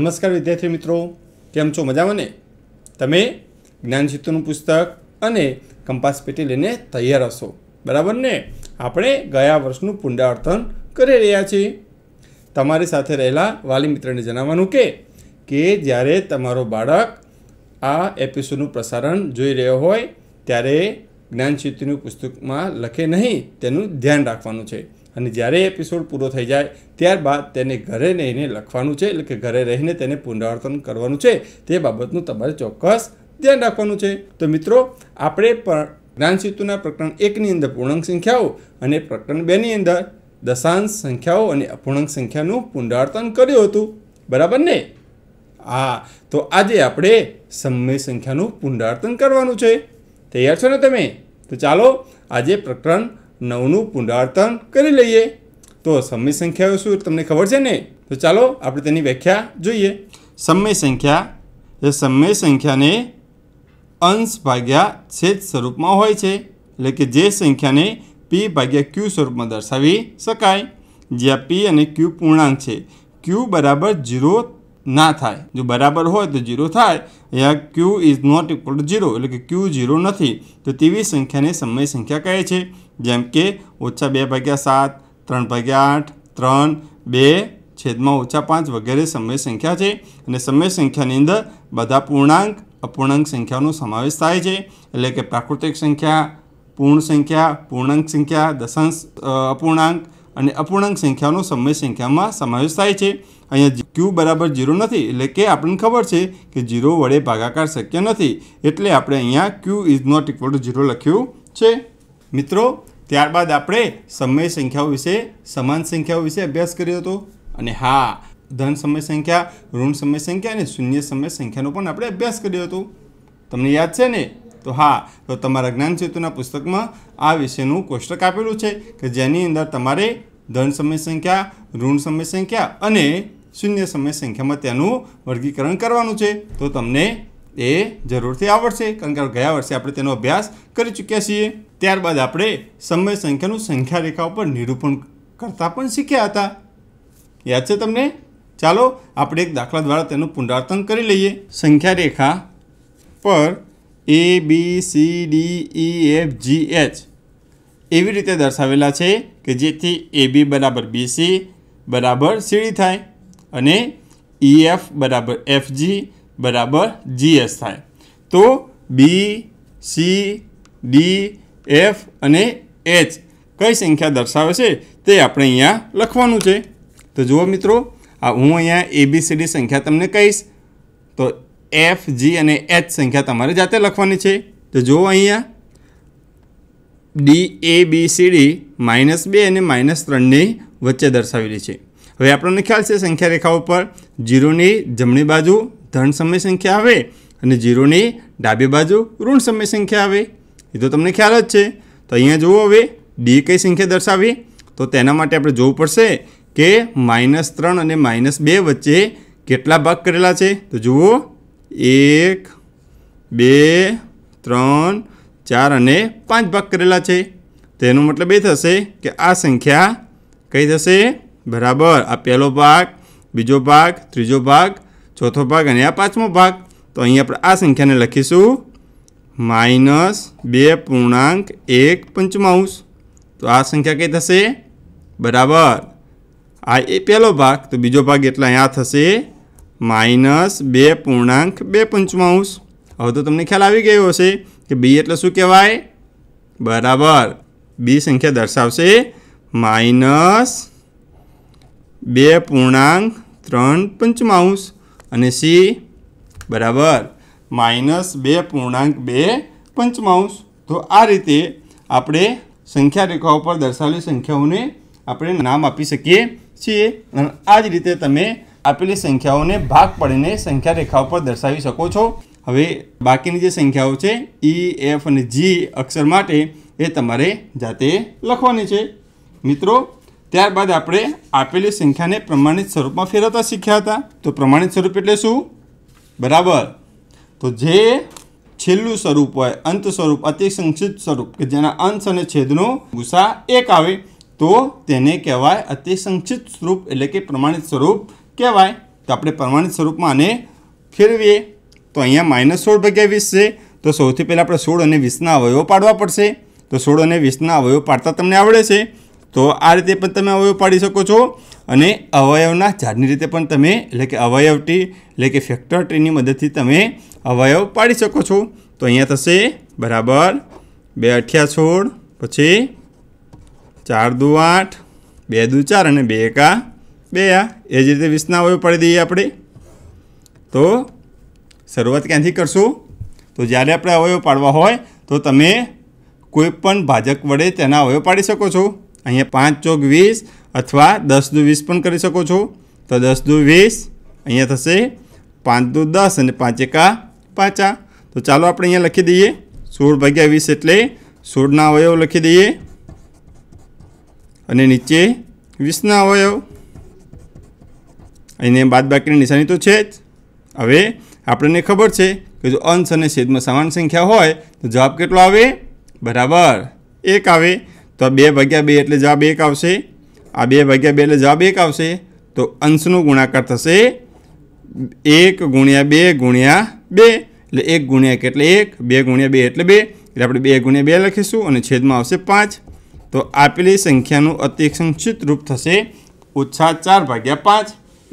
નમસ્કાર વિદ્યાર્થી મિત્રો કેમ છો મજામાં ને તમે જ્ઞાનચિત્રનું પુસ્તક અને કંપાસ પેટી લઈને તૈયાર હશો બરાબર ને આપણે ગયા વર્ષનું પુનરાવર્તન કરી રહ્યા છીએ તમારી સાથે રહેલા વાલી મિત્રને જણાવવાનું કે કે જ્યારે તમારો બાળક આ એપિસોડનું પ્રસારણ જોઈ રહ્યો હોય ત્યારે જ્ઞાનચિત્રનું પુસ્તકમાં લખે નહીં તેનું ધ્યાન રાખવાનું છે અને જ્યારે એપિસોડ પૂરો થઈ જાય ત્યારબાદ તેને ઘરે રહીને લખવાનું છે એટલે કે ઘરે રહીને તેને પુનરાવર્તન કરવાનું છે તે બાબતનું તમારે ચોક્કસ ધ્યાન રાખવાનું છે તો મિત્રો આપણે પણ જ્ઞાન સેતુના પ્રકરણ એકની અંદર પૂર્ણાંક સંખ્યાઓ અને પ્રકરણ બેની અંદર દશાંશ સંખ્યાઓ અને અપૂર્ણાંક સંખ્યાનું પુનરાવર્તન કર્યું હતું બરાબર ને હા તો આજે આપણે સમય સંખ્યાનું પુનરાવર્તન કરવાનું છે તૈયાર છો ને તમે તો ચાલો આજે પ્રકરણ નવનું પુનરાવર્તન કરી લઈએ તો સમય સંખ્યાઓ શું તમને ખબર છે ને તો ચાલો આપણે તેની વ્યાખ્યા જોઈએ સમય સંખ્યા એ સમય સંખ્યાને અંશ ભાગ્યા છેદ સ્વરૂપમાં હોય છે એટલે કે જે સંખ્યાને પી ભાગ્યા ક્યુ સ્વરૂપમાં દર્શાવી શકાય જ્યાં પી અને ક્યુ પૂર્ણાંક છે ક્યુ બરાબર ઝીરો ના થાય જો બરાબર હોય તો જીરો થાય યા Q is not equal to zero એટલે કે ક્યુ ઝીરો નથી તો તેવી સંખ્યાને સમય સંખ્યા કહે છે જેમ કે ઓછા બે ભાગ્યા સાત ત્રણ ભાગ્યા આઠ ત્રણ બે છેદમાં ઓછા પાંચ વગેરે સમય સંખ્યા છે અને સમય સંખ્યાની અંદર બધા પૂર્ણાંક અપૂર્ણાંક સંખ્યાનો સમાવેશ થાય છે એટલે કે પ્રાકૃતિક સંખ્યા પૂર્ણ સંખ્યા પૂર્ણાંક સંખ્યા દશાંશ અપૂર્ણાંક અને અપૂર્ણાંક સંખ્યાનો સમય સંખ્યામાં સમાવેશ થાય છે અહીંયા ક્યુ બરાબર ઝીરો નથી એટલે કે આપણને ખબર છે કે જીરો વડે ભાગાકાર શક્ય નથી એટલે આપણે અહીંયા Q is not equal to zero લખ્યું છે મિત્રો ત્યારબાદ આપણે સમય સંખ્યાઓ વિશે સમાન સંખ્યાઓ વિશે અભ્યાસ કર્યો હતો અને હા ધન સમય સંખ્યા ઋણ સમય સંખ્યા અને શૂન્ય સમય સંખ્યાનો પણ આપણે અભ્યાસ કર્યો હતો તમને યાદ છે ને તો હા તો તમારા જ્ઞાન સેતુના પુસ્તકમાં આ વિષયનું કોષ્ટક આપેલું છે કે જેની અંદર તમારે ધન સમય સંખ્યા ઋણ સમય સંખ્યા અને શૂન્ય સમય સંખ્યામાં તેનું વર્ગીકરણ કરવાનું છે તો તમને એ જરૂરથી આવડશે કારણ કે ગયા વર્ષે આપણે તેનો અભ્યાસ કરી ચૂક્યા છીએ ત્યારબાદ આપણે સમય સંખ્યાનું સંખ્યા રેખા ઉપર નિરૂપણ કરતાં પણ શીખ્યા હતા યાદ છે તમને ચાલો આપણે એક દાખલા દ્વારા તેનું પુનરાવર્તન કરી લઈએ સંખ્યા રેખા પર A B C D E F G H એવી રીતે દર્શાવેલા છે કે જેથી એ બી બરાબર બીસી બરાબર સીડી થાય અને ઈ e, એફ બરાબર એફ જી બરાબર જી એસ થાય તો બી સી ડી એફ અને એચ કઈ સંખ્યા દર્શાવે છે તે આપણે અહીંયા લખવાનું છે તો જુઓ મિત્રો આ હું અહીંયા એબીસીડી સંખ્યા તમને કહીશ તો એફ જી અને એચ સંખ્યા તમારે જાતે લખવાની છે તો જુઓ અહીંયા D A B C D minus બે અને માઇનસ ત્રણની વચ્ચે દર્શાવેલી છે હવે આપણને ખ્યાલ છે સંખ્યા રેખા ઉપર જીરોની જમણી બાજુ ધન સમય સંખ્યા આવે અને જીરોની ડાબી બાજુ ઋણ સમય સંખ્યા આવે એ તો તમને ખ્યાલ જ છે તો અહીંયા જુઓ હવે ડી કઈ સંખ્યા દર્શાવી તો તેના માટે આપણે જોવું પડશે કે માઇનસ ત્રણ અને માઇનસ બે વચ્ચે કેટલા ભાગ કરેલા છે તો જુઓ એક બે ત્રણ ચાર અને પાંચ ભાગ કરેલા છે તેનો મતલબ એ થશે કે આ સંખ્યા કઈ થશે બરાબર આ પહેલો ભાગ બીજો ભાગ ત્રીજો ભાગ ચોથો ભાગ અને આ પાંચમો ભાગ તો અહીં આપણે આ સંખ્યાને લખીશું માઇનસ બે પૂર્ણાંક એક પંચમાંશ તો આ સંખ્યા કઈ થશે બરાબર આ એ પહેલો ભાગ તો બીજો ભાગ એટલા અહીંયા થશે માઇનસ બે પૂર્ણાંક બે પંચમાંશ હવે તો તમને ખ્યાલ આવી ગયો હશે કે બી એટલે શું કહેવાય બરાબર બી સંખ્યા દર્શાવશે માઇનસ બે પૂર્ણાંક ત્રણ પંચમાંશ અને સી બરાબર માઇનસ બે પૂર્ણાંક બે પંચમાંશ તો આ રીતે આપણે સંખ્યા રેખાઓ પર દર્શાવેલી સંખ્યાઓને આપણે નામ આપી શકીએ છીએ અને આ જ રીતે તમે આપેલી સંખ્યાઓને ભાગ પડીને સંખ્યા રેખાઓ પર દર્શાવી શકો છો હવે બાકીની જે સંખ્યાઓ છે ઈ e, એફ અને જી અક્ષર માટે એ તમારે જાતે લખવાની છે મિત્રો ત્યારબાદ આપણે આપેલી સંખ્યાને પ્રમાણિત સ્વરૂપમાં ફેરવતા શીખ્યા હતા તો પ્રમાણિત સ્વરૂપ એટલે શું બરાબર તો જે છેલ્લું સ્વરૂપ હોય અંત સ્વરૂપ અતિ સંક્ષિપ્ત સ્વરૂપ કે જેના અંશ અને છેદનો ગુસા એક આવે તો તેને કહેવાય અતિ સંક્ષિપ્ત સ્વરૂપ એટલે કે પ્રમાણિત સ્વરૂપ કહેવાય તો આપણે પ્રમાણિત સ્વરૂપમાં આને ફેરવીએ તો અહીંયા માઇનસ સોળ ભાગ્યા વીસ છે તો સૌથી પહેલાં આપણે સોળ અને વીસના અવયવો પાડવા પડશે તો સોળ અને વીસના અવયવો પાડતા તમને આવડે છે તો આ રીતે પણ તમે અવયવ પાડી શકો છો અને અવયવના ઝાડની રીતે પણ તમે એટલે કે અવયવ ટી એટલે કે ફેક્ટર ટ્રીની મદદથી તમે અવયવ પાડી શકો છો તો અહીંયા થશે બરાબર બે અઠ્યા છોડ પછી ચાર દુ આઠ બે દુ ચાર અને બે એકા બે આ એ જ રીતે વીસના અવયવ પાડી દઈએ આપણે તો શરૂઆત ક્યાંથી કરશું તો જ્યારે આપણે અવયવ પાડવા હોય તો તમે કોઈપણ ભાજક વડે તેના અવયવ પાડી શકો છો અહીંયા પાંચ ચોક વીસ અથવા દસ દુ વીસ પણ કરી શકો છો તો દસ દુ વીસ અહીંયા થશે પાંચ દુ દસ અને પાંચ એકા પાછા તો ચાલો આપણે અહીંયા લખી દઈએ સોળ ભાગ્યા વીસ એટલે સોળના અવયવ લખી દઈએ અને નીચે વીસના અવયવ બાદ બાકીની નિશાની તો છે જ હવે આપણને ખબર છે કે જો અંશ અને છેદમાં સમાન સંખ્યા હોય તો જવાબ કેટલો આવે બરાબર એક આવે તો આ બે ભાગ્યા બે એટલે જવાબ એક આવશે આ બે ભાગ્યા બે એટલે જવાબ એક આવશે તો અંશનો ગુણાકાર થશે એક ગુણ્યા બે ગુણ્યા બે એટલે એક ગુણ્યા એક એટલે એક બે ગુણ્યા બે એટલે બે એટલે આપણે બે ગુણ્યા બે લખીશું અને છેદમાં આવશે પાંચ તો આપેલી સંખ્યાનું અતિ સંક્ષિત રૂપ થશે ઓછા ચાર ભાગ્યા પાંચ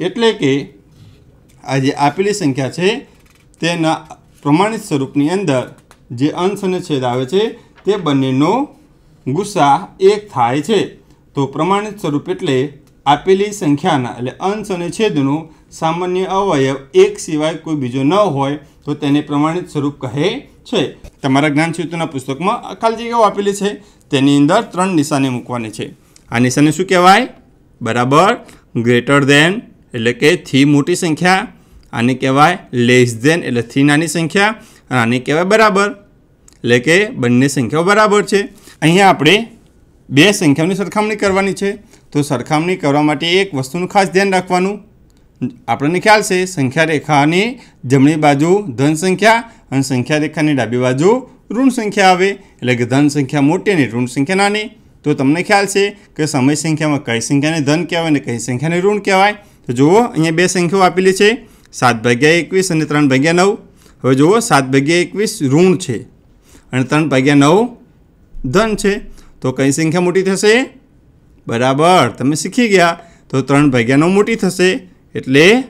એટલે કે આ જે આપેલી સંખ્યા છે તેના પ્રમાણિત સ્વરૂપની અંદર જે અંશ અને છેદ આવે છે તે બંનેનો ગુસ્સા એક થાય છે તો પ્રમાણિત સ્વરૂપ એટલે આપેલી સંખ્યાના એટલે અંશ અને છેદનું સામાન્ય અવયવ એક સિવાય કોઈ બીજો ન હોય તો તેને પ્રમાણિત સ્વરૂપ કહે છે તમારા જ્ઞાનસૂત્રના પુસ્તકમાં ખાલી જગ્યાઓ આપેલી છે તેની અંદર ત્રણ નિશાની મૂકવાની છે આ નિશાને શું કહેવાય બરાબર ગ્રેટર ધેન એટલે કે થી મોટી સંખ્યા આને કહેવાય લેસ ધેન એટલે થી નાની સંખ્યા અને આને કહેવાય બરાબર એટલે કે બંને સંખ્યાઓ બરાબર છે અહીંયા આપણે બે સંખ્યાઓની સરખામણી કરવાની છે તો સરખામણી કરવા માટે એક વસ્તુનું ખાસ ધ્યાન રાખવાનું આપણને ખ્યાલ છે સંખ્યા રેખાની જમણી બાજુ ધન સંખ્યા અને સંખ્યા રેખાની ડાબી બાજુ ઋણ સંખ્યા આવે એટલે કે ધન સંખ્યા મોટી અને ઋણ સંખ્યા નાની તો તમને ખ્યાલ છે કે સમય સંખ્યામાં કઈ સંખ્યાને ધન કહેવાય અને કઈ સંખ્યાને ઋણ કહેવાય તો જુઓ અહીંયા બે સંખ્યાઓ આપેલી છે સાત ભાગ્યા એકવીસ અને ત્રણ ભાગ્યા નવ હવે જુઓ સાત ભાગ્યા એકવીસ ઋણ છે અને ત્રણ ભાગ્યા નવ ધન છે તો કઈ સંખ્યા મોટી થશે બરાબર તમે શીખી ગયા તો ત્રણ ભાગ્યા નવ મોટી થશે એટલે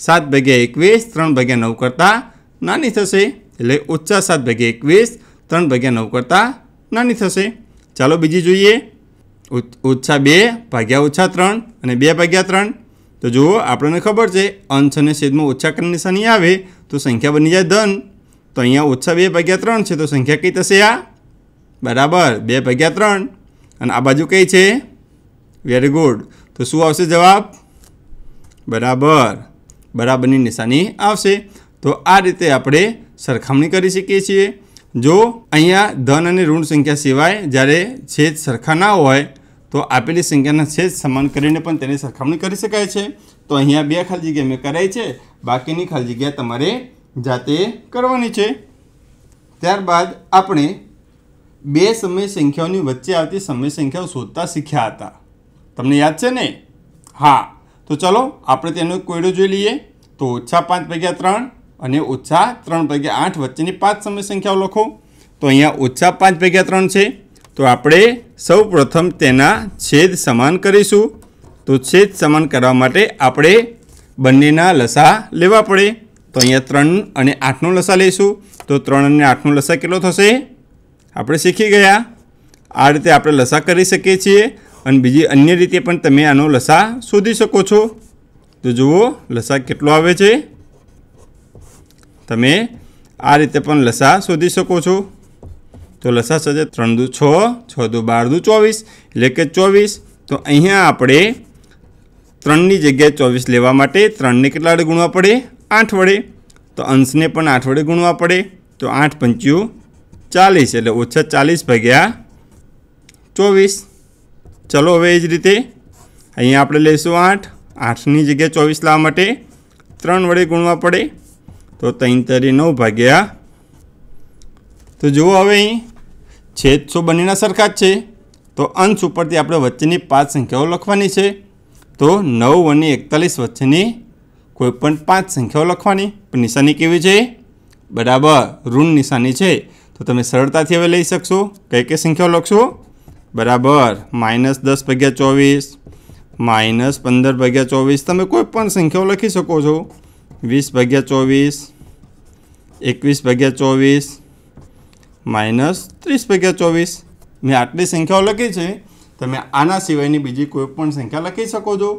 સાત ભાગ્યા એકવીસ ત્રણ ભાગ્યા નવ કરતાં નાની થશે એટલે ઓછા સાત ભાગ્યા એકવીસ ત્રણ ભાગ્યા નવ કરતાં નાની થશે ચાલો બીજી જોઈએ ઓછા બે ભાગ્યા ઓછા ત્રણ અને બે ભાગ્યા ત્રણ તો જુઓ આપણને ખબર છે અંશ અને છેદમાં ઓછા કરીને નિશાની આવે તો સંખ્યા બની જાય ધન તો અહીંયા ઓછા બે ભાગ્યા ત્રણ છે તો સંખ્યા કઈ થશે આ બરાબર બે ભાગ્યા ત્રણ અને આ બાજુ કઈ છે વેરી ગુડ તો શું આવશે જવાબ બરાબર બરાબરની નિશાની આવશે તો આ રીતે આપણે સરખામણી કરી શકીએ છીએ જો અહીંયા ધન અને ઋણ સંખ્યા સિવાય જ્યારે છેદ સરખા ના હોય તો આપેલી સંખ્યાના છેદ સમાન કરીને પણ તેની સરખામણી કરી શકાય છે તો અહીંયા બે ખાલી જગ્યા મેં કરાઈ છે બાકીની ખાલી જગ્યા તમારે જાતે કરવાની છે ત્યારબાદ આપણે બે સમય સંખ્યાઓની વચ્ચે આવતી સમય સંખ્યાઓ શોધતા શીખ્યા હતા તમને યાદ છે ને હા તો ચાલો આપણે તેનું કોયડો જોઈ લઈએ તો ઓછા પાંચ ભાગ્યા ત્રણ અને ઓછા ત્રણ ભાગ્યા આઠ વચ્ચેની પાંચ સમય સંખ્યાઓ લખો તો અહીંયા ઓછા પાંચ ભાગ્યા ત્રણ છે તો આપણે સૌ તેના છેદ સમાન કરીશું તો છેદ સમાન કરવા માટે આપણે બંનેના લસા લેવા પડે તો અહીંયા ત્રણ અને આઠનો લસા લઈશું તો ત્રણ અને આઠનો લસા કેટલો થશે આપણે શીખી ગયા આ રીતે આપણે લસા કરી શકીએ છીએ અને બીજી અન્ય રીતે પણ તમે આનો લસા શોધી શકો છો તો જુઓ લસા કેટલો આવે છે તમે આ રીતે પણ લસા શોધી શકો છો તો લસા સજે ત્રણ દુ છ છ દુ બાર દુ ચોવીસ એટલે કે ચોવીસ તો અહીંયા આપણે ત્રણની જગ્યાએ ચોવીસ લેવા માટે ત્રણને કેટલા વડે ગુણવા પડે આઠ વડે તો અંશને પણ આઠ વડે ગુણવા પડે તો આઠ પંચ્યું ચાલીસ એટલે ઓછા ચાલીસ ભાગ્યા ચોવીસ ચલો હવે એ જ રીતે અહીંયા આપણે લઈશું આઠ આઠની જગ્યાએ ચોવીસ લાવવા માટે ત્રણ વડે ગુણવા પડે તો ત્રણ તરી નવ ભાગ્યા તો જુઓ હવે અહીં છેદ સો બંનેના સરખા જ છે તો અંશ ઉપરથી આપણે વચ્ચેની પાંચ સંખ્યાઓ લખવાની છે તો નવ અને એકતાલીસ વચ્ચેની કોઈપણ પાંચ સંખ્યાઓ લખવાની પણ નિશાની કેવી છે બરાબર ઋણ નિશાની છે તો તમે સરળતાથી હવે લઈ શકશો કઈ કઈ સંખ્યાઓ લખશો બરાબર માઇનસ દસ ભાગ્યા ચોવીસ માઇનસ પંદર ભાગ્યા ચોવીસ તમે કોઈપણ સંખ્યાઓ લખી શકો છો વીસ ભાગ્યા ચોવીસ એકવીસ ભાગ્યા ચોવીસ માઇનસ ત્રીસ ભાગ્યા ચોવીસ મેં આટલી સંખ્યાઓ લખી છે તમે આના સિવાયની બીજી કોઈપણ સંખ્યા લખી શકો છો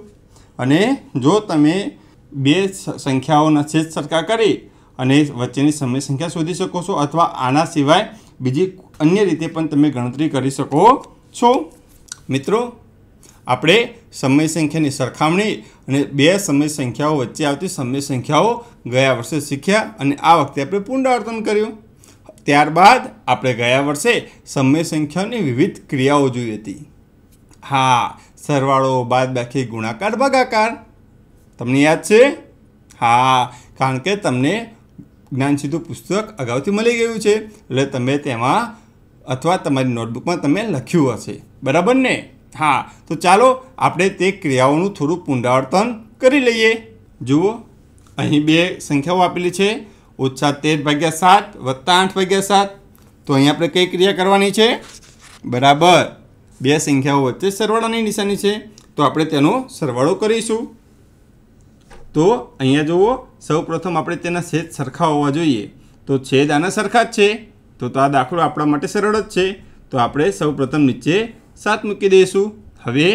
અને જો તમે બે સંખ્યાઓના છેદ સરખા કરી અને વચ્ચેની સમય સંખ્યા શોધી શકો છો અથવા આના સિવાય બીજી અન્ય રીતે પણ તમે ગણતરી કરી શકો છો મિત્રો આપણે સમય સંખ્યાની સરખામણી અને બે સમય સંખ્યાઓ વચ્ચે આવતી સમય સંખ્યાઓ ગયા વર્ષે શીખ્યા અને આ વખતે આપણે પુનરાવર્તન કર્યું ત્યારબાદ આપણે ગયા વર્ષે સમય સંખ્યાઓની વિવિધ ક્રિયાઓ જોઈ હતી હા સરવાળો બાદબાકી ગુણાકાર ભાગાકાર તમને યાદ છે હા કારણ કે તમને જ્ઞાન સીધું પુસ્તક અગાઉથી મળી ગયું છે એટલે તમે તેમાં અથવા તમારી નોટબુકમાં તમે લખ્યું હશે બરાબર ને હા તો ચાલો આપણે તે ક્રિયાઓનું થોડું પુનરાવર્તન કરી લઈએ જુઓ અહીં બે સંખ્યાઓ આપેલી છે ઓછા તેર ભાગ્યા સાત વત્તા આઠ ભાગ્યા સાત તો અહીં આપણે કઈ ક્રિયા કરવાની છે બરાબર બે સંખ્યાઓ વચ્ચે સરવાળાની નિશાની છે તો આપણે તેનો સરવાળો કરીશું તો અહીંયા જુઓ સૌ પ્રથમ આપણે તેના છેદ સરખા હોવા જોઈએ તો છેદ આના સરખા જ છે તો તો આ દાખલો આપણા માટે સરળ જ છે તો આપણે સૌપ્રથમ નીચે સાત મૂકી દઈશું હવે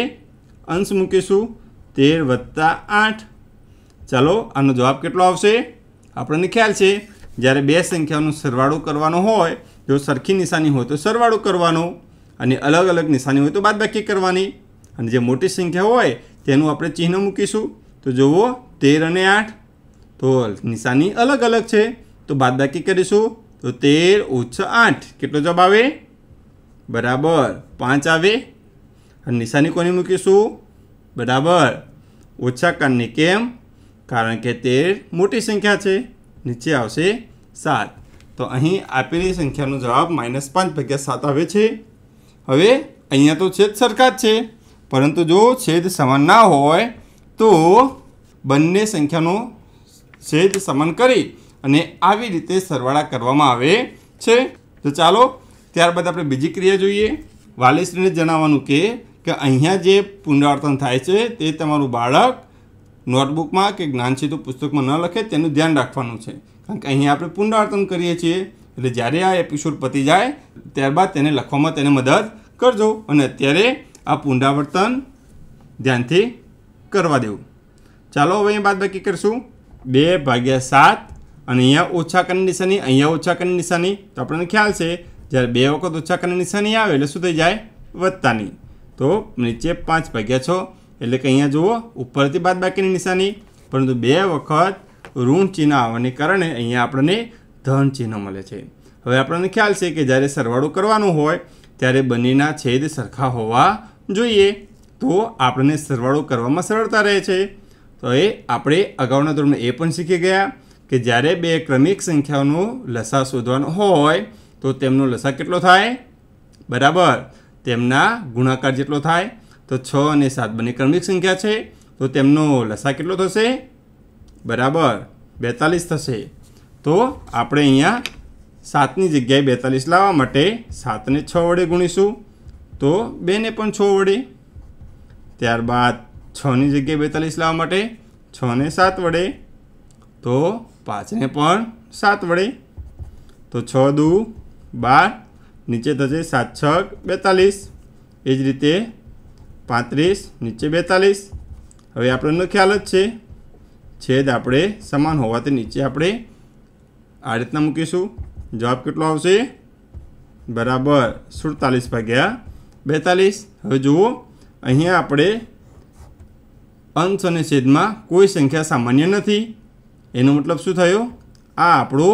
અંશ મૂકીશું તેર વત્તા આઠ ચાલો આનો જવાબ કેટલો આવશે આપણને ખ્યાલ છે જ્યારે બે સંખ્યાનો સરવાળો કરવાનો હોય જો સરખી નિશાની હોય તો સરવાળો કરવાનો અને અલગ અલગ નિશાની હોય તો બાદબાકી કરવાની અને જે મોટી સંખ્યા હોય તેનું આપણે ચિહ્ન મૂકીશું તો જુઓ તેર અને આઠ તો નિશાની અલગ અલગ છે તો બાદબાકી કરીશું તો તેર ઓછા આઠ કેટલો જવાબ આવે બરાબર પાંચ આવે અને નિશાની કોની મૂકીશું બરાબર ઓછા કાનની કેમ કારણ કે તેર મોટી સંખ્યા છે નીચે આવશે સાત તો અહીં આપેલી સંખ્યાનો જવાબ માઇનસ પાંચ ભાગ્યા સાત આવે છે હવે અહીંયા તો છેદ સરખા જ છે પરંતુ જો છેદ સમાન ના હોય તો બંને સંખ્યાનો છેદ સમાન કરી અને આવી રીતે સરવાળા કરવામાં આવે છે તો ચાલો ત્યારબાદ આપણે બીજી ક્રિયા જોઈએ વાલીશ્રીને જણાવવાનું કે કે અહીંયા જે પુનરાવર્તન થાય છે તે તમારું બાળક નોટબુકમાં કે જ્ઞાનશીતું પુસ્તકમાં ન લખે તેનું ધ્યાન રાખવાનું છે કારણ કે અહીંયા આપણે પુનરાવર્તન કરીએ છીએ એટલે જ્યારે આ એપિસોડ પતી જાય ત્યારબાદ તેને લખવામાં તેને મદદ કરજો અને અત્યારે આ પુનરાવર્તન ધ્યાનથી કરવા દેવું ચાલો હવે બાકી કરીશું બે ભાગ્યા સાત અને અહીંયા ઓછા કરીને નિશાની અહીંયા ઓછા કરીને નિશાની તો આપણને ખ્યાલ છે જ્યારે બે વખત ઓછા કરીને નિશાની આવે એટલે શું થઈ જાય વત્તાની તો નીચે પાંચ ભાગ્યા છ એટલે કે અહીંયા જુઓ ઉપરથી બાદ બાકીની નિશાની પરંતુ બે વખત ઋણ ચિહ્ન આવવાને કારણે અહીંયા આપણને ધન ચિહ્ન મળે છે હવે આપણને ખ્યાલ છે કે જ્યારે સરવાળો કરવાનો હોય ત્યારે બંનેના છેદ સરખા હોવા જોઈએ તો આપણને સરવાળો કરવામાં સરળતા રહે છે તો એ આપણે અગાઉના ધોરણમાં એ પણ શીખી ગયા કે જ્યારે બે ક્રમિક સંખ્યાઓનો લસા શોધવાનો હોય તો તેમનો લસા કેટલો થાય બરાબર તેમના ગુણાકાર જેટલો થાય તો છ અને સાત બંને ક્રમિક સંખ્યા છે તો તેમનો લસા કેટલો થશે બરાબર બેતાલીસ થશે તો આપણે અહીંયા સાતની જગ્યાએ બેતાલીસ લાવવા માટે સાતને છ વડે ગુણીશું તો બેને પણ છ વડે ત્યારબાદ છની જગ્યાએ બેતાલીસ લાવવા માટે છને સાત વડે તો પાંચને પણ સાત વડે તો છ દુ બાર નીચે થશે સાત છ બેતાલીસ એ જ રીતે પાંત્રીસ નીચે બેતાલીસ હવે આપણને ખ્યાલ જ છે છેદ આપણે સમાન હોવાથી નીચે આપણે આ રીતના મૂકીશું જવાબ કેટલો આવશે બરાબર સુડતાલીસ ભાગ્યા બેતાલીસ હવે જુઓ અહીંયા આપણે અંશ અને છેદમાં કોઈ સંખ્યા સામાન્ય નથી એનો મતલબ શું થયો આ આપણો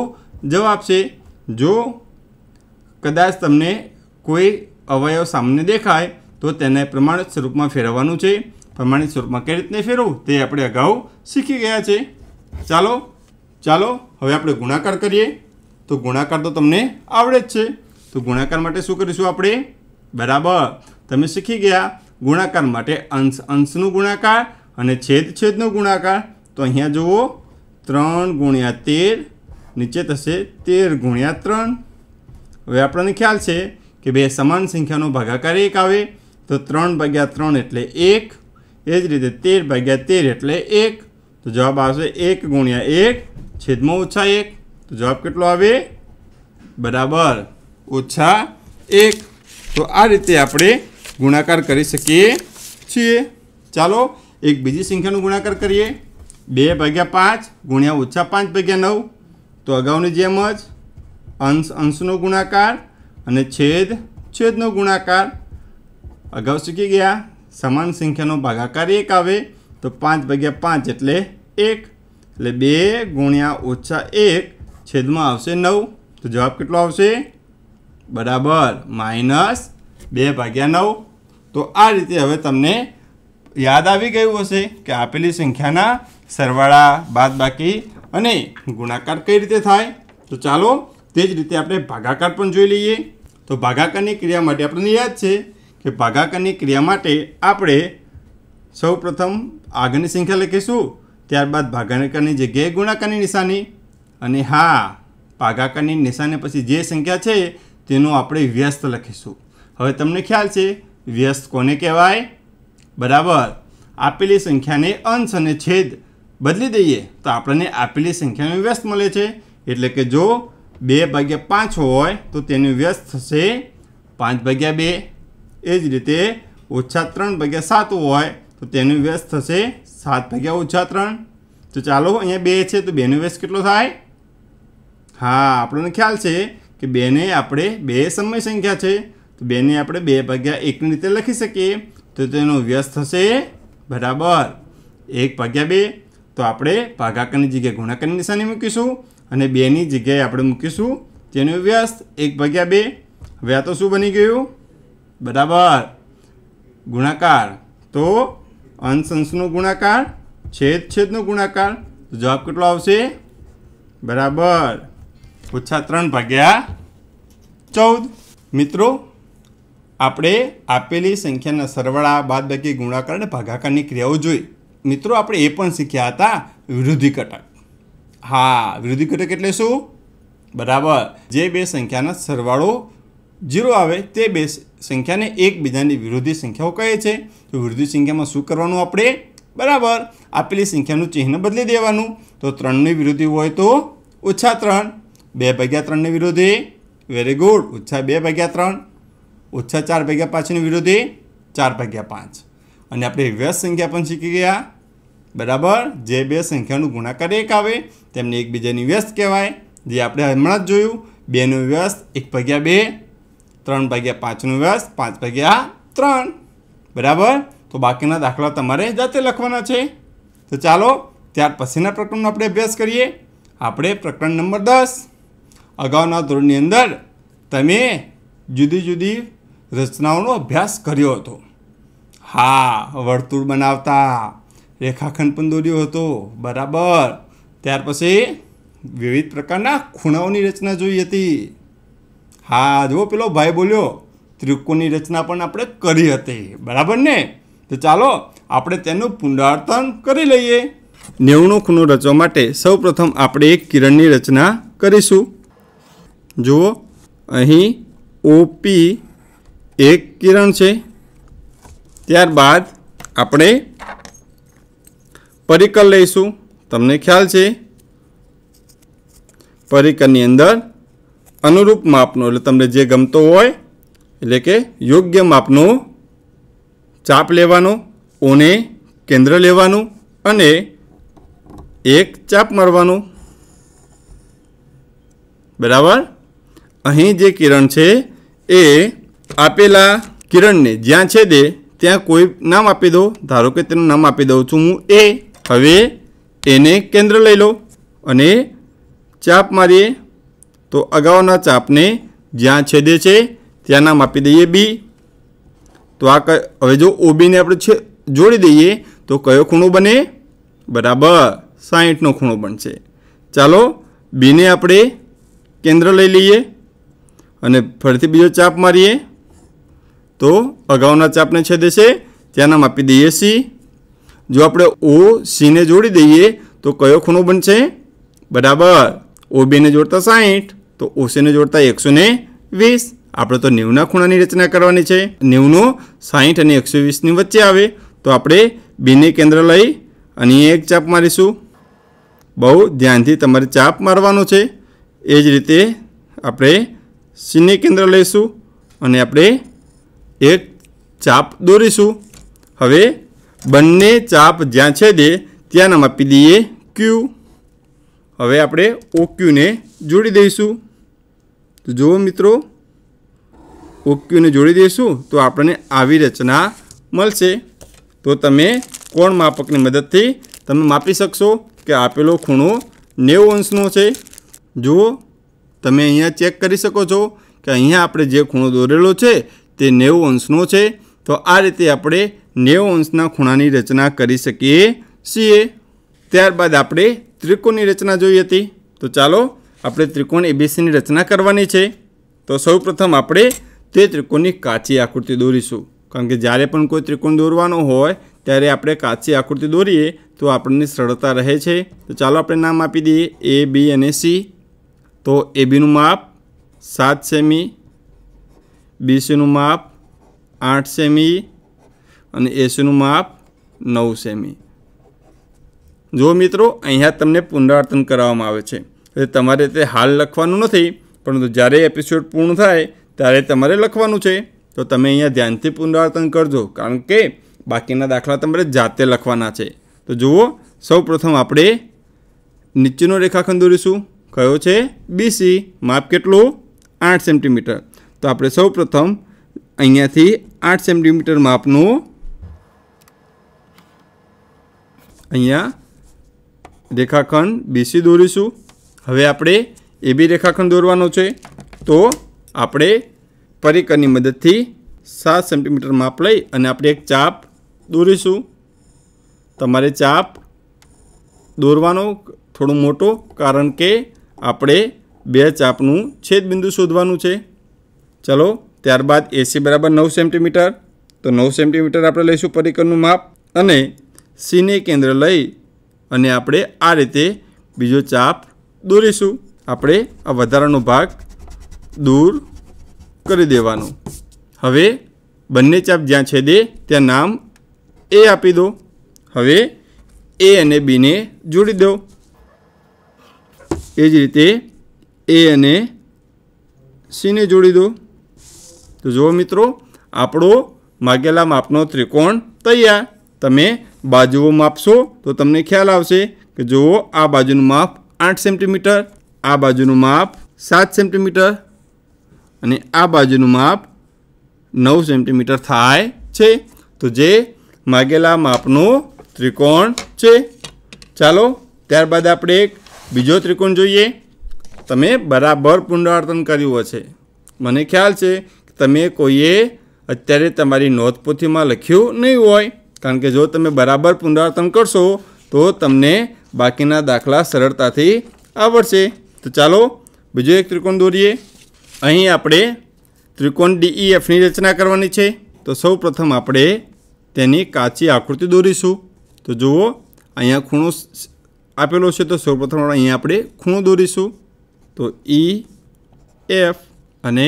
જવાબ છે જો કદાચ તમને કોઈ અવયવ સામને દેખાય તો તેને પ્રમાણિત સ્વરૂપમાં ફેરવવાનું છે પ્રમાણિત સ્વરૂપમાં કઈ રીતને ફેરવવું તે આપણે અગાઉ શીખી ગયા છે ચાલો ચાલો હવે આપણે ગુણાકાર કરીએ તો ગુણાકાર તો તમને આવડે જ છે તો ગુણાકાર માટે શું કરીશું આપણે બરાબર તમે શીખી ગયા ગુણાકાર માટે અંશ અંશનું ગુણાકાર અને છેદ છેદનો ગુણાકાર તો અહીંયા જુઓ ત્રણ ગુણ્યા તેર નીચે થશે તેર ગુણ્યા ત્રણ હવે આપણને ખ્યાલ છે કે બે સમાન સંખ્યાનો ભાગાકાર એક આવે તો ત્રણ ભાગ્યા ત્રણ એટલે એક એ જ રીતે તેર ભાગ્યા તેર એટલે એક તો જવાબ આવશે એક ગુણ્યા એક છેદમાં ઓછા એક તો જવાબ કેટલો આવે બરાબર ઓછા એક તો આ રીતે આપણે ગુણાકાર કરી શકીએ છીએ ચાલો એક બીજી સંખ્યાનો ગુણાકાર કરીએ બે ભાગ્યા પાંચ ગુણ્યા ઓછા પાંચ ભાગ્યા નવ તો અગાઉની જેમ જ અંશ અંશનો ગુણાકાર અને છેદ છેદનો ગુણાકાર અગાઉ શીખી ગયા સમાન સંખ્યાનો ભાગાકાર એક આવે તો પાંચ ભાગ્યા પાંચ એટલે એક એટલે બે ગુણ્યા ઓછા એક છેદમાં આવશે નવ તો જવાબ કેટલો આવશે બરાબર માઇનસ બે ભાગ્યા નવ તો આ રીતે હવે તમને યાદ આવી ગયું હશે કે આપેલી સંખ્યાના સરવાળા બાદબાકી અને ગુણાકાર કઈ રીતે થાય તો ચાલો તે જ રીતે આપણે ભાગાકાર પણ જોઈ લઈએ તો ભાગાકારની ક્રિયા માટે આપણને યાદ છે કે ભાગાકારની ક્રિયા માટે આપણે સૌપ્રથમ આગળની સંખ્યા લખીશું ત્યારબાદ ભાગાકારની જગ્યાએ ગુણાકારની નિશાની અને હા ભાગાકારની નિશાની પછી જે સંખ્યા છે તેનું આપણે વ્યસ્ત લખીશું હવે તમને ખ્યાલ છે વ્યસ્ત કોને કહેવાય બરાબર આપેલી સંખ્યાને અંશ અને છેદ બદલી દઈએ તો આપણને આપેલી સંખ્યાનું વ્યસ્ત મળે છે એટલે કે જો બે ભાગ્યા પાંચ હોય તો તેનું વ્યસ્ત થશે પાંચ ભાગ્યા બે એ જ રીતે ઓછા ત્રણ ભાગ્યા સાત હોય તો તેનું વ્યસ્ત થશે સાત ભાગ્યા ઓછા ત્રણ તો ચાલો અહીંયા બે છે તો બેનો વ્યસ્ત કેટલો થાય હા આપણને ખ્યાલ છે કે બેને આપણે બે સમય સંખ્યા છે તો બેને આપણે બે ભાગ્યા એકની રીતે લખી શકીએ તો તેનો વ્યસ્ત થશે બરાબર એક ભાગ્યા બે તો આપણે ભાગાકારની જગ્યાએ ગુણાકારની નિશાની મૂકીશું અને બેની જગ્યાએ આપણે મૂકીશું તેનું વ્યાસ એક ભાગ્યા બે હવે આ તો શું બની ગયું બરાબર ગુણાકાર તો અંશંશનો ગુણાકાર છેદ છેદનો ગુણાકાર જવાબ કેટલો આવશે બરાબર ઓછા ત્રણ ભાગ્યા ચૌદ મિત્રો આપણે આપેલી સંખ્યાના સરવાળા બાકી ગુણાકાર અને ભાગાકારની ક્રિયાઓ જોઈ મિત્રો આપણે એ પણ શીખ્યા હતા વિરોધી ઘટક હા વિરોધી ઘટક એટલે શું બરાબર જે બે સંખ્યાના સરવાળો ઝીરો આવે તે બે સંખ્યાને એકબીજાની વિરોધી સંખ્યાઓ કહે છે તો વિરોધી સંખ્યામાં શું કરવાનું આપણે બરાબર આપેલી સંખ્યાનું ચિહ્ન બદલી દેવાનું તો ત્રણની વિરોધી હોય તો ઓછા ત્રણ બે ભાગ્યા ત્રણની વિરોધી વેરી ગુડ ઓછા બે ભાગ્યા ત્રણ ઓછા ચાર ભાગ્યા પાંચની વિરોધી ચાર ભાગ્યા પાંચ અને આપણે વ્યસ્ત સંખ્યા પણ શીખી ગયા બરાબર જે બે સંખ્યાનું ગુણાકાર એક આવે તેમને એકબીજાની વ્યસ્ત કહેવાય જે આપણે હમણાં જ જોયું બેનું વ્યસ્ત એક ભાગ્યા બે ત્રણ ભાગ્યા પાંચનું વ્યસ્ત પાંચ ભાગ્યા ત્રણ બરાબર તો બાકીના દાખલા તમારે જાતે લખવાના છે તો ચાલો ત્યાર પછીના પ્રકરણનો આપણે અભ્યાસ કરીએ આપણે પ્રકરણ નંબર દસ અગાઉના ધોરણની અંદર તમે જુદી જુદી રચનાઓનો અભ્યાસ કર્યો હતો હા વર્તુળ બનાવતા રેખાખંડ પણ દોર્યો હતો બરાબર ત્યાર પછી વિવિધ પ્રકારના ખૂણાઓની રચના જોઈ હતી હા જુઓ પેલો ભાઈ બોલ્યો ત્રિકોણની રચના પણ આપણે કરી હતી બરાબર ને તો ચાલો આપણે તેનું પુનરાવર્તન કરી લઈએ નેવણો ખૂણો રચવા માટે સૌપ્રથમ આપણે એક કિરણની રચના કરીશું જુઓ અહીં ઓપી એક કિરણ છે ત્યારબાદ આપણે પરિકર લઈશું તમને ખ્યાલ છે પરિકરની અંદર અનુરૂપ માપનો એટલે તમને જે ગમતો હોય એટલે કે યોગ્ય માપનો ચાપ લેવાનો ઓને કેન્દ્ર લેવાનું અને એક ચાપ મારવાનું બરાબર અહીં જે કિરણ છે એ આપેલા કિરણને જ્યાં છેદે ત્યાં કોઈ નામ આપી દો ધારો કે તેનું નામ આપી દઉં છું હું એ હવે એને કેન્દ્ર લઈ લો અને ચાપ મારીએ તો અગાઉના ચાપને જ્યાં છેદે છે ત્યાં નામ આપી દઈએ બી તો આ હવે જો ઓબીને આપણે જોડી દઈએ તો કયો ખૂણો બને બરાબર સાહીઠનો ખૂણો બનશે ચાલો બીને આપણે કેન્દ્ર લઈ લઈએ અને ફરીથી બીજો ચાપ મારીએ તો અગાઉના ચાપને છેદે છે ત્યાં નામ આપી દઈએ સી જો આપણે ઓ સીને જોડી દઈએ તો કયો ખૂણો બનશે બરાબર ઓ બેને જોડતા સાહીઠ તો ઓસીને જોડતા એકસો વીસ આપણે તો નેવના ખૂણાની રચના કરવાની છે નેવનો સાહીઠ અને એકસો વીસની વચ્ચે આવે તો આપણે બેને કેન્દ્ર લઈ અને એક ચાપ મારીશું બહુ ધ્યાનથી તમારે ચાપ મારવાનો છે એ જ રીતે આપણે સીને કેન્દ્ર લઈશું અને આપણે એક ચાપ દોરીશું હવે બંને ચાપ જ્યાં છેદે ત્યાં નામ આપી દઈએ ક્યુ હવે આપણે ઓ ક્યુને જોડી દઈશું તો જુઓ મિત્રો ઓ ક્યુને જોડી દઈશું તો આપણને આવી રચના મળશે તો તમે કોણ માપકની મદદથી તમે માપી શકશો કે આપેલો ખૂણો નેવું અંશનો છે જુઓ તમે અહીંયા ચેક કરી શકો છો કે અહીંયા આપણે જે ખૂણો દોરેલો છે તે નેવું અંશનો છે તો આ રીતે આપણે નેવું અંશના ખૂણાની રચના કરી શકીએ છીએ ત્યારબાદ આપણે ત્રિકોણની રચના જોઈ હતી તો ચાલો આપણે ત્રિકોણ એબીસીની રચના કરવાની છે તો સૌપ્રથમ આપણે તે ત્રિકોણની કાચી આકૃતિ દોરીશું કારણ કે જ્યારે પણ કોઈ ત્રિકોણ દોરવાનો હોય ત્યારે આપણે કાચી આકૃતિ દોરીએ તો આપણને સરળતા રહે છે તો ચાલો આપણે નામ આપી દઈએ એ બી અને સી તો એ બીનું માપ સાત સેમી બીસીનું માપ આઠ સેમી અને એસીનું માપ નવ સેમી જો મિત્રો અહીંયા તમને પુનરાવર્તન કરાવવામાં આવે છે એટલે તમારે તે હાલ લખવાનું નથી પરંતુ જ્યારે એપિસોડ પૂર્ણ થાય ત્યારે તમારે લખવાનું છે તો તમે અહીંયા ધ્યાનથી પુનરાવર્તન કરજો કારણ કે બાકીના દાખલા તમારે જાતે લખવાના છે તો જુઓ સૌપ્રથમ આપણે નીચેનો રેખાખંડ દોરીશું કયો છે બીસી માપ કેટલું આઠ સેન્ટીમીટર તો આપણે સૌ પ્રથમ અહીંયાથી આઠ સેન્ટીમીટર માપનું અહીંયા રેખાખંડ બીસી દોરીશું હવે આપણે એ બી રેખાખંડ દોરવાનો છે તો આપણે પરિકરની મદદથી સાત સેન્ટીમીટર માપ લઈ અને આપણે એક ચાપ દોરીશું તમારે ચાપ દોરવાનો થોડો મોટો કારણ કે આપણે બે ચાપનું છેદબિંદુ શોધવાનું છે ચલો ત્યારબાદ એસી બરાબર નવ સેન્ટીમીટર તો નવ સેન્ટીમીટર આપણે લઈશું પરિકરનું માપ અને સીને કેન્દ્ર લઈ અને આપણે આ રીતે બીજો ચાપ દોરીશું આપણે આ વધારાનો ભાગ દૂર કરી દેવાનો હવે બંને ચાપ જ્યાં છેદે ત્યાં નામ એ આપી દો હવે એ અને બીને જોડી દો એ જ રીતે એ અને સીને જોડી દો તો જુઓ મિત્રો આપણો માગેલા માપનો ત્રિકોણ તૈયાર તમે બાજુઓ માપશો તો તમને ખ્યાલ આવશે કે જુઓ આ બાજુનું માપ આઠ સેન્ટીમીટર આ બાજુનું માપ સાત સેન્ટીમીટર અને આ બાજુનું માપ નવ સેન્ટીમીટર થાય છે તો જે માગેલા માપનો ત્રિકોણ છે ચાલો ત્યારબાદ આપણે એક બીજો ત્રિકોણ જોઈએ તમે બરાબર પુનરાવર્તન કર્યું હશે મને ખ્યાલ છે તમે કોઈએ અત્યારે તમારી નોંધપોથીમાં લખ્યું નહીં હોય કારણ કે જો તમે બરાબર પુનરાવર્તન કરશો તો તમને બાકીના દાખલા સરળતાથી આવડશે તો ચાલો બીજો એક ત્રિકોણ દોરીએ અહીં આપણે ત્રિકોણ ડીઈએફની રચના કરવાની છે તો સૌ પ્રથમ આપણે તેની કાચી આકૃતિ દોરીશું તો જુઓ અહીંયા ખૂણો આપેલો છે તો સૌપ્રથમ અહીંયા આપણે ખૂણો દોરીશું તો ઈ એફ અને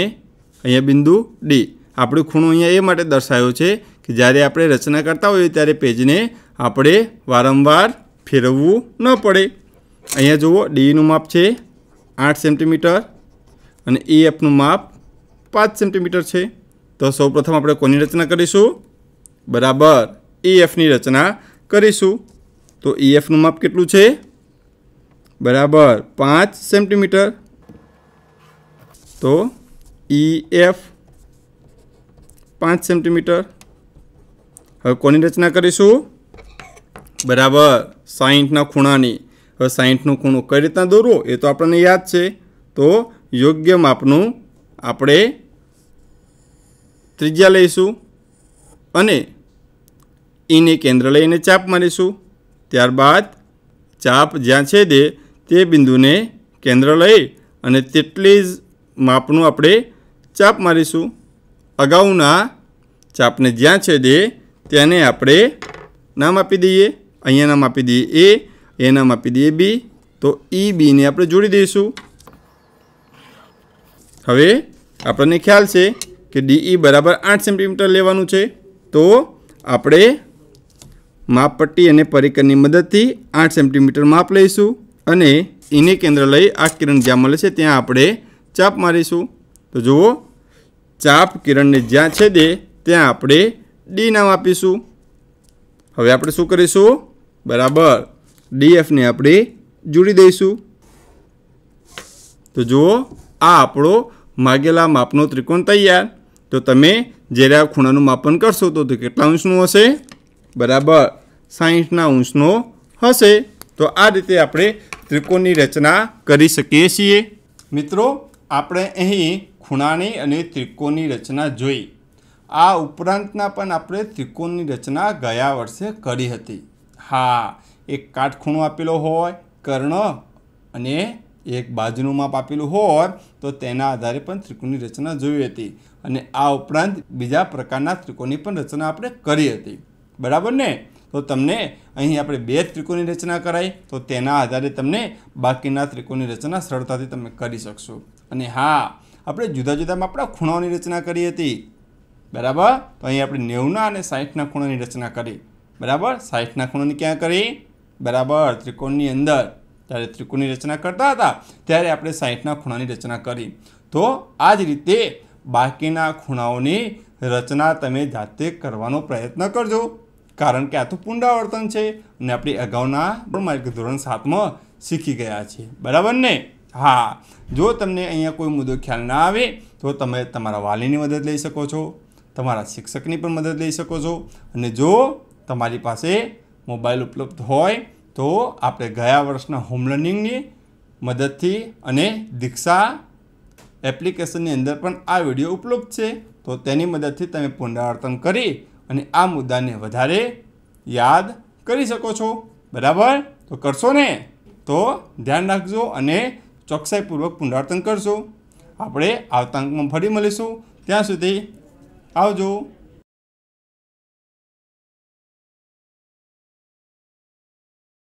અહીંયા બિંદુ ડી આપણું ખૂણો અહીંયા એ માટે દર્શાવ્યો છે કે જ્યારે આપણે રચના કરતા હોઈએ ત્યારે પેજને આપણે વારંવાર ફેરવવું ન પડે અહીંયા જુઓ ડીનું માપ છે આઠ સેન્ટીમીટર અને એ e એફનું માપ પાંચ સેન્ટીમીટર છે તો સૌપ્રથમ આપણે કોની રચના કરીશું બરાબર એ e એફની રચના કરીશું તો એ e એફનું માપ કેટલું છે બરાબર પાંચ સેન્ટીમીટર તો ઈ e એફ પાંચ સેન્ટીમીટર હવે કોની રચના કરીશું બરાબર સાહીઠના ખૂણાની હવે સાહીઠનું ખૂણો કઈ રીતના દોરવું એ તો આપણને યાદ છે તો યોગ્ય માપનું આપણે ત્રિજ્યા લઈશું અને એને e કેન્દ્ર લઈને ચાપ મારીશું ત્યારબાદ ચાપ જ્યાં છેદે તે બિંદુને કેન્દ્ર લઈ અને તેટલી જ માપનું આપણે ચાપ મારીશું અગાઉના ચાપને જ્યાં છે તે તેને આપણે નામ આપી દઈએ અહીંયા નામ આપી દઈએ એ એ નામ આપી દઈએ બી તો ઈ બીને આપણે જોડી દઈશું હવે આપણને ખ્યાલ છે કે ડીઈ બરાબર આઠ સેન્ટીમીટર લેવાનું છે તો આપણે માપપટ્ટી અને પરિકરની મદદથી આઠ સેન્ટીમીટર માપ લઈશું અને એને કેન્દ્ર લઈ આ કિરણ જ્યાં મળે છે ત્યાં આપણે ચાપ મારીશું તો જુઓ ચાપ કિરણને જ્યાં છેદે ત્યાં આપણે ડી નામ આપીશું હવે આપણે શું કરીશું બરાબર ડીએફને આપણે જોડી દઈશું તો જુઓ આ આપણો માગેલા માપનો ત્રિકોણ તૈયાર તો તમે જ્યારે આ ખૂણાનું માપન કરશો તો કેટલા અંશનું હશે બરાબર સાહીઠના અંશનો હશે તો આ રીતે આપણે ત્રિકોણની રચના કરી શકીએ છીએ મિત્રો આપણે અહીં ખૂણાની અને ત્રિકોણની રચના જોઈ આ ઉપરાંતના પણ આપણે ત્રિકોણની રચના ગયા વર્ષે કરી હતી હા એક કાટખૂણો આપેલો હોય કર્ણ અને એક બાજુનું માપ આપેલું હોય તો તેના આધારે પણ ત્રિકોણની રચના જોઈ હતી અને આ ઉપરાંત બીજા પ્રકારના ત્રિકોણની પણ રચના આપણે કરી હતી બરાબર ને તો તમને અહીં આપણે બે ત્રિકોણની રચના કરાઈ તો તેના આધારે તમને બાકીના ત્રિકોણની રચના સરળતાથી તમે કરી શકશો અને હા આપણે જુદા જુદા આપણા ખૂણાઓની રચના કરી હતી બરાબર તો અહીં આપણે નેવના અને સાઠના ખૂણાની રચના કરી બરાબર સાઠના ખૂણાની ક્યાં કરી બરાબર ત્રિકોણની અંદર જ્યારે ત્રિકોણની રચના કરતા હતા ત્યારે આપણે સાઠના ખૂણાની રચના કરી તો આ જ રીતે બાકીના ખૂણાઓની રચના તમે જાતે કરવાનો પ્રયત્ન કરજો કારણ કે આ તો પુનરાવર્તન છે અને આપણે અગાઉના માર્ગ ધોરણ સાતમાં શીખી ગયા છીએ બરાબર ને હા જો તમને અહીંયા કોઈ મુદ્દો ખ્યાલ ના આવે તો તમે તમારા વાલીની મદદ લઈ શકો છો તમારા શિક્ષકની પણ મદદ લઈ શકો છો અને જો તમારી પાસે મોબાઈલ ઉપલબ્ધ હોય તો આપણે ગયા વર્ષના હોમ લર્નિંગની મદદથી અને દીક્ષા એપ્લિકેશનની અંદર પણ આ વિડીયો ઉપલબ્ધ છે તો તેની મદદથી તમે પુનરાવર્તન કરી અને આ મુદ્દાને વધારે યાદ કરી શકો છો બરાબર તો કરશો ને તો ધ્યાન રાખજો અને ચોકસાઈપૂર્વક પુનરાવર્તન કરશું આપણે આવતા અંકમાં ફરી મળીશું ત્યાં સુધી આવજો